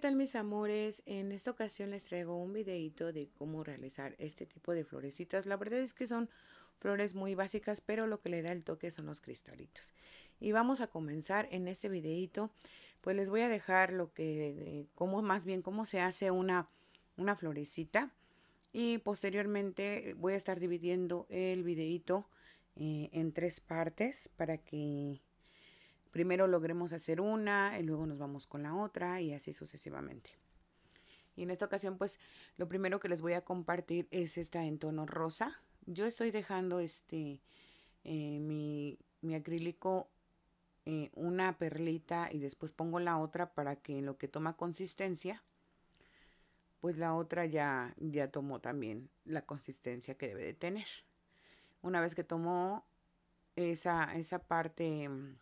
tal mis amores? En esta ocasión les traigo un videito de cómo realizar este tipo de florecitas. La verdad es que son flores muy básicas, pero lo que le da el toque son los cristalitos. Y vamos a comenzar en este videito, pues les voy a dejar lo que, cómo, más bien cómo se hace una, una florecita. Y posteriormente voy a estar dividiendo el videito eh, en tres partes para que primero logremos hacer una y luego nos vamos con la otra y así sucesivamente. Y en esta ocasión, pues lo primero que les voy a compartir es esta en tono rosa. Yo estoy dejando este eh, mi, acrílico eh, una perlita y después pongo la otra para que en lo que toma consistencia, pues la otra ya, ya tomó también la consistencia que debe de tener. Una vez que tomó esa, esa parte mm,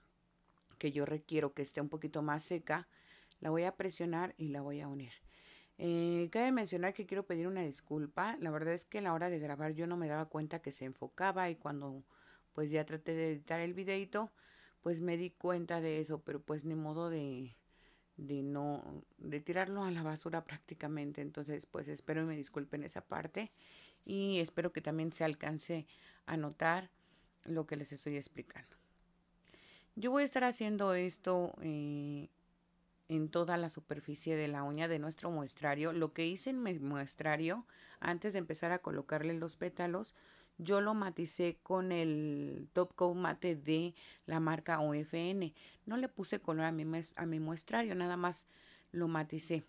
que yo requiero que esté un poquito más seca, la voy a presionar y la voy a unir. Eh, cabe mencionar que quiero pedir una disculpa. La verdad es que a la hora de grabar yo no me daba cuenta que se enfocaba y cuando pues ya traté de editar el videito, pues me di cuenta de eso, pero pues ni modo de, no, de tirarlo a la basura prácticamente. Entonces pues espero y me disculpen esa parte y espero que también se alcance a notar lo que les estoy explicando. Yo voy a estar haciendo esto eh, en toda la superficie de la uña de nuestro muestrario. Lo que hice en mi muestrario, antes de empezar a colocarle los pétalos, yo lo maticé con el top coat mate de la marca OFN. No le puse color a mi, a mi muestrario, nada más lo maticé.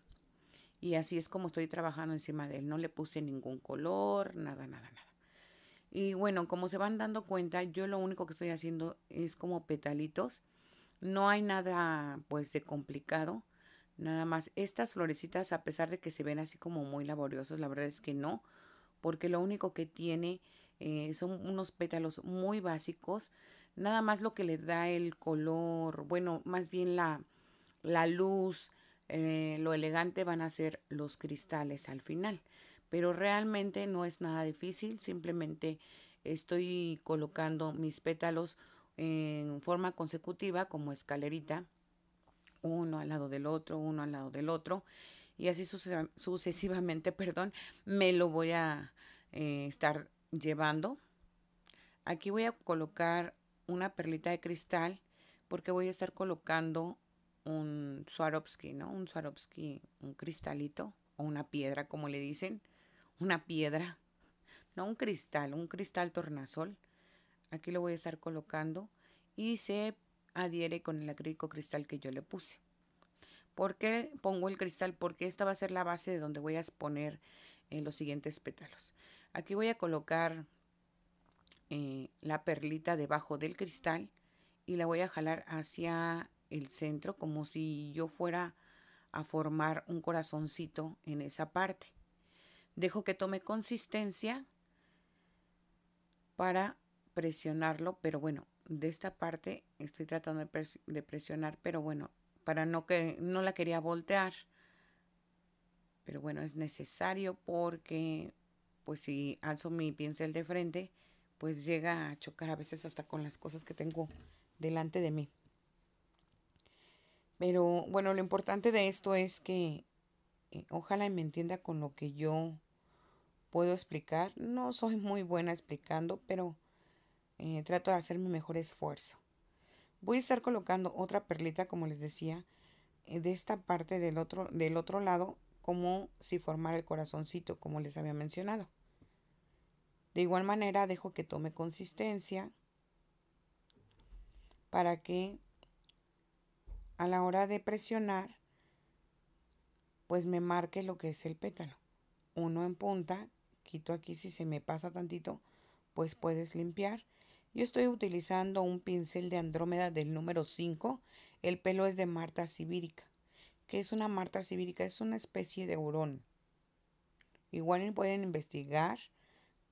Y así es como estoy trabajando encima de él. No le puse ningún color, nada, nada, nada. Y bueno, como se van dando cuenta, yo lo único que estoy haciendo es como petalitos. No hay nada pues de complicado. Nada más estas florecitas, a pesar de que se ven así como muy laboriosos, la verdad es que no. Porque lo único que tiene eh, son unos pétalos muy básicos. Nada más lo que le da el color, bueno, más bien la, luz, eh, lo elegante van a ser los cristales al final pero realmente no es nada difícil, simplemente estoy colocando mis pétalos en forma consecutiva como escalerita, uno al lado del otro, uno al lado del otro, y así sucesivamente, perdón, me lo voy a eh, estar llevando. Aquí voy a colocar una perlita de cristal porque voy a estar colocando un Swarovski, ¿no? Un Swarovski, un cristalito o una piedra, como le dicen una piedra, no un cristal, un cristal tornasol. Aquí lo voy a estar colocando y se adhiere con el acrílico cristal que yo le puse. ¿Por qué pongo el cristal? Porque esta va a ser la base de donde voy a exponer eh, los siguientes pétalos. Aquí voy a colocar eh, la perlita debajo del cristal y la voy a jalar hacia el centro como si yo fuera a formar un corazoncito en esa parte. Dejo que tome consistencia para presionarlo, pero bueno, de esta parte estoy tratando de presionar, pero bueno, para no que no la quería voltear. Pero bueno, es necesario porque pues si alzo mi pincel de frente, pues llega a chocar a veces hasta con las cosas que tengo delante de mí. Pero bueno, lo importante de esto es que eh, ojalá me entienda con lo que yo puedo explicar. No soy muy buena explicando, pero eh, trato de hacer mi mejor esfuerzo. Voy a estar colocando otra perlita, como les decía, eh, de esta parte del otro, del otro lado, como si formara el corazoncito, como les había mencionado. De igual manera, dejo que tome consistencia para que a la hora de presionar, pues me marque lo que es el pétalo. Uno en punta aquí, si se me pasa tantito, pues puedes limpiar. Yo estoy utilizando un pincel de Andrómeda del número 5. El pelo es de Marta Sibírica. que es una Marta Sibírica? Es una especie de hurón. Igual pueden investigar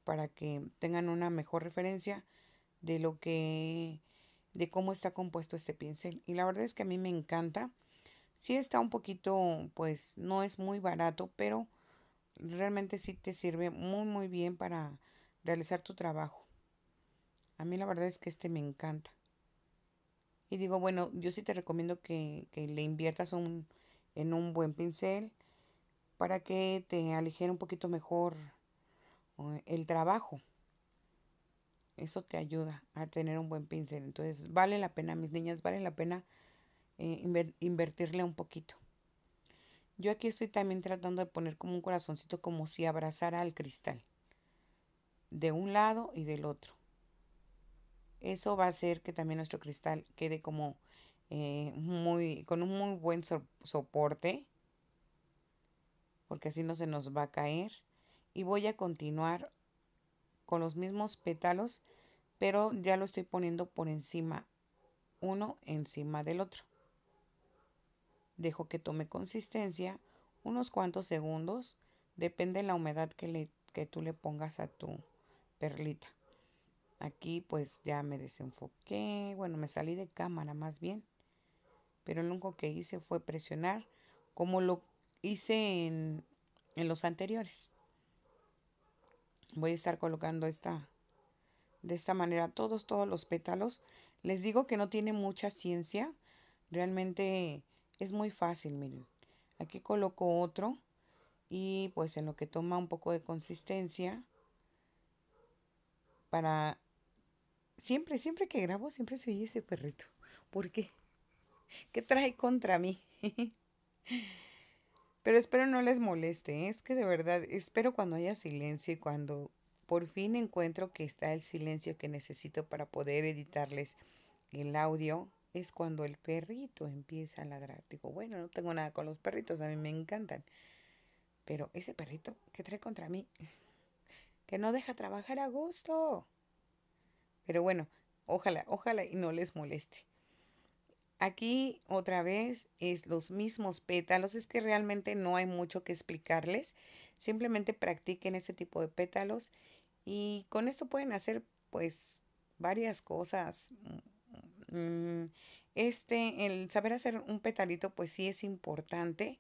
para que tengan una mejor referencia de lo que de cómo está compuesto este pincel y la verdad es que a mí me encanta si está un poquito pues no es muy barato pero realmente sí te sirve muy muy bien para realizar tu trabajo. A mí la verdad es que este me encanta. Y digo, bueno, yo sí te recomiendo que, le inviertas un, en un buen pincel para que te aligere un poquito mejor eh, el trabajo. Eso te ayuda a tener un buen pincel. Entonces, vale la pena, mis niñas, vale la pena eh, invertirle un poquito. Yo aquí estoy también tratando de poner como un corazoncito, como si abrazara al cristal, de un lado y del otro. Eso va a hacer que también nuestro cristal quede como eh, muy, con un muy buen soporte, porque así no se nos va a caer. Y voy a continuar con los mismos pétalos, pero ya lo estoy poniendo por encima, uno encima del otro. Dejo que tome consistencia unos cuantos segundos, depende de la humedad que, le, que tú le pongas a tu perlita. Aquí pues ya me desenfoqué, bueno, me salí de cámara más bien, pero lo único que hice fue presionar como lo hice en, en los anteriores. Voy a estar colocando esta de esta manera todos todos los pétalos. Les digo que no tiene mucha ciencia, realmente es muy fácil, miren. Aquí coloco otro y pues en lo que toma un poco de consistencia para... Siempre, siempre que grabo, siempre se oye ese perrito. ¿Por qué? ¿Qué trae contra mí? Pero espero no les moleste, ¿eh? es que de verdad espero cuando haya silencio y cuando por fin encuentro que está el silencio que necesito para poder editarles el audio es cuando el perrito empieza a ladrar. Digo, bueno, no tengo nada con los perritos, a mí me encantan. Pero ese perrito que trae contra mí, que no deja trabajar a gusto. Pero bueno, ojalá, ojalá y no les moleste. Aquí otra vez es los mismos pétalos, es que realmente no hay mucho que explicarles. Simplemente practiquen ese tipo de pétalos y con esto pueden hacer pues varias cosas Mm, este, el saber hacer un petalito, pues sí es importante,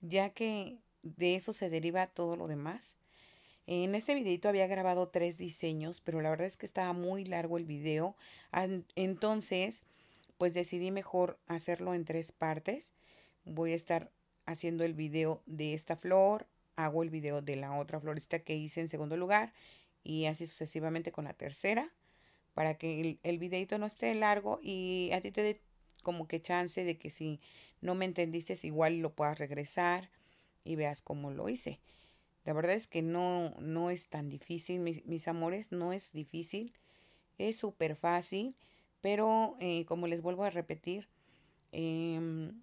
ya que de eso se deriva todo lo demás. En este videito había grabado tres diseños, pero la verdad es que estaba muy largo el video. Entonces, pues decidí mejor hacerlo en tres partes. Voy a estar haciendo el video de esta flor, hago el video de la otra florista que hice en segundo lugar y así sucesivamente con la tercera para que el, videito no esté largo y a ti te dé como que chance de que si no me entendiste igual lo puedas regresar y veas cómo lo hice. La verdad es que no, no es tan difícil, mis, amores, no es difícil, es súper fácil, pero eh, como les vuelvo a repetir, em,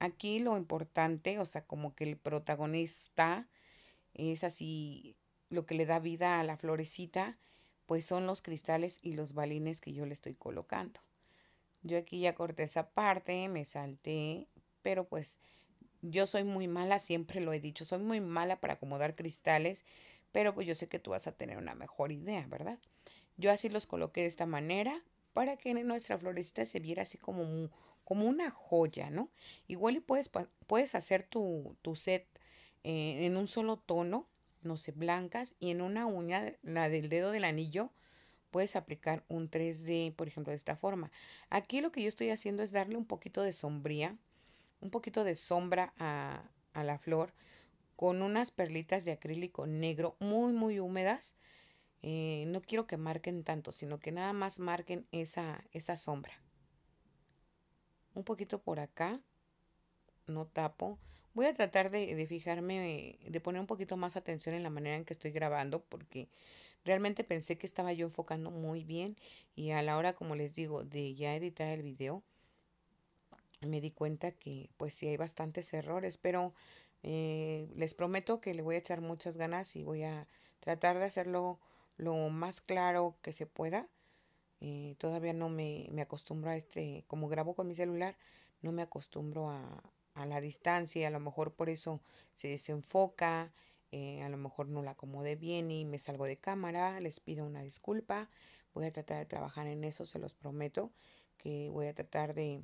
aquí lo importante, o sea, como que el protagonista es así, lo que le da vida a la florecita pues son los cristales y los balines que yo le estoy colocando. Yo aquí ya corté esa parte, me salté, pero pues yo soy muy mala, siempre lo he dicho, soy muy mala para acomodar cristales, pero pues yo sé que tú vas a tener una mejor idea, ¿verdad? Yo así los coloqué de esta manera para que nuestra florecita se viera así como, como una joya, ¿no? Igual y puedes, puedes hacer tu, set eh, en un solo tono no sé, blancas y en una uña, la del dedo del anillo, puedes aplicar un 3D, por ejemplo, de esta forma. Aquí lo que yo estoy haciendo es darle un poquito de sombría, un poquito de sombra a, a la flor con unas perlitas de acrílico negro muy, muy húmedas. Eh, no quiero que marquen tanto, sino que nada más marquen esa, esa sombra. Un poquito por acá, no tapo. Voy a tratar de, fijarme, de poner un poquito más atención en la manera en que estoy grabando, porque realmente pensé que estaba yo enfocando muy bien y a la hora, como les digo, de ya editar el video, me di cuenta que pues sí hay bastantes errores, pero eh, les prometo que le voy a echar muchas ganas y voy a tratar de hacerlo lo más claro que se pueda. Eh, todavía no me, me acostumbro a este, como grabo con mi celular, no me acostumbro a, a la distancia y a lo mejor por eso se desenfoca, eh, a lo mejor no la acomode bien y me salgo de cámara, les pido una disculpa, voy a tratar de trabajar en eso, se los prometo, que voy a tratar de,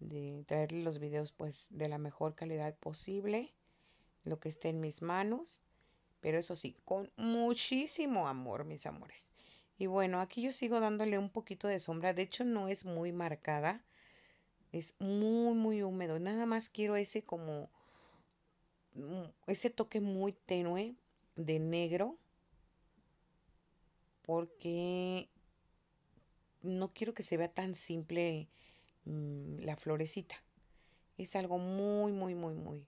de traerles los videos pues de la mejor calidad posible, lo que esté en mis manos, pero eso sí, con muchísimo amor, mis amores. Y bueno, aquí yo sigo dándole un poquito de sombra, de hecho no es muy marcada, es muy, muy húmedo. Nada más quiero ese como, mm, ese toque muy tenue de negro. Porque no quiero que se vea tan simple mm, la florecita. Es algo muy, muy, muy, muy.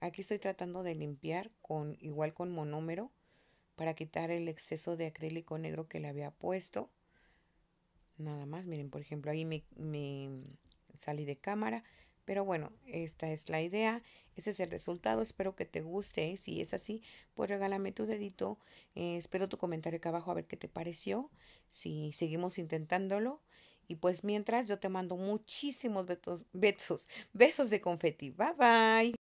Aquí estoy tratando de limpiar con igual con monómero para quitar el exceso de acrílico negro que le había puesto. Nada más, miren, por ejemplo, ahí me salí de cámara. Pero bueno, esta es la idea, ese es el resultado, espero que te guste, ¿eh? si es así, pues regálame tu dedito, eh, espero tu comentario acá abajo a ver qué te pareció, si seguimos intentándolo. Y pues mientras yo te mando muchísimos besos, besos, besos de confeti. Bye bye.